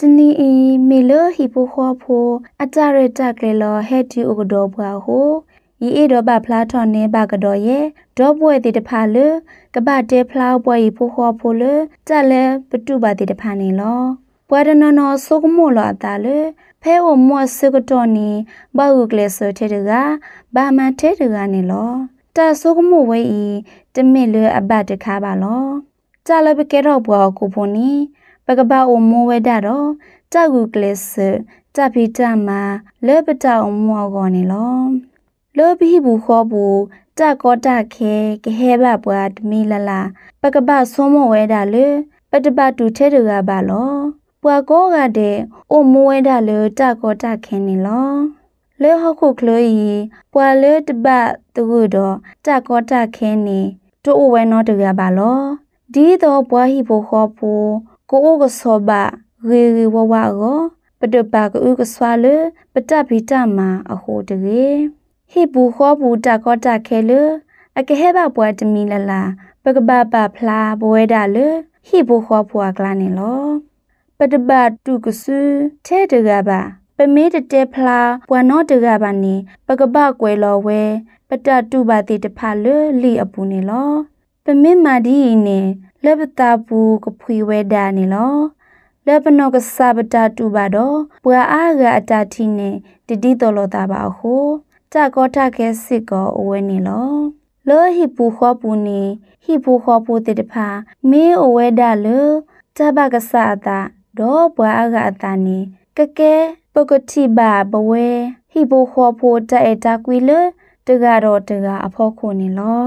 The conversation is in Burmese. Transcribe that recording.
တနီအီမေလဟီပိုခဖိုအတရတကလေလဟက်တီအိုကဒေါ်ဘွာဟိုဤအေတော့ဘဖလားထွန်နေဘကတော်ရဲ့ဒေါ်ပွဲတေတဖာလကပတဲဖလားပွဲဤဖိုခေါ်ဖိုလကြက်လဲပတုပါတေတဖာနေလောပွဲဒနနောဆုကမောလာတာလဖဲဝမောဆုကတော်နေဘာဟုကလေဆိုထေတကဘာမထေတကနေလောတဆုကမောဝဲဤတမစ်လအဘတခါပါလောကြလပကေတော့ဘွာကိုဖိုနီပကပအိုမိုးဝဲတာတော့တာကူကလစ်စတာဖီတာမာလေပတာအမောကောနေလောလောဘီဘူခောဘူတာကောတာခဲကဟဲဘပွားတမီလလာပကပဆွမဝဲတာလေပတပတူထဲတူကပါလောပွာကောကတဲ့အိုမိုးဝဲတာလေတာကောတာခဲနေလောလေဟခုကလိုဤပွာလေတပတူတော့တာကောတာခဲနေတို့ဝဲနောတူကပါလောဒီတော့ပွားဟိဘူခောဘူကိုအိုးကစောပါရေရေဝဝရောပတပကဥကဆွာလေပတပိတမအဟိုတရေဟိဘူခောဘူတကောတခဲလေအကဟဲဘပွားတမီလလာပကပပဖလာဘဝဲဒါလေဟိဘူခောပွားကလာနေလောပတပတုကဆူထဲတကပါပမေးတတဲဖလာပွာနောတကပါနေပကပကွယ်လောဝဲပတတုပါတိတဖလေလီအပူနေလောပမေးမာဒီနေလက်ပတာပူကဖွေဝဲဒါနေလောလက်ပနောကဆာပတာတူပါတော့ပွာအားကအတာတိနဲ့တတိတော်လတာပါဟုတကောထကဲစစ်ကောအဝဲနေလောလောဟိပူခောပူနေဟိပူခောပူတေတဖာမင်းအဝဲဒါလောတဘကဆာတာတော့ပွာအားကအတာနေကကဲပကတိဘာဘဝဲဟိပူခောပူတဲ့အတာကွီလောတကတော့တကအဖို့ခုနေလော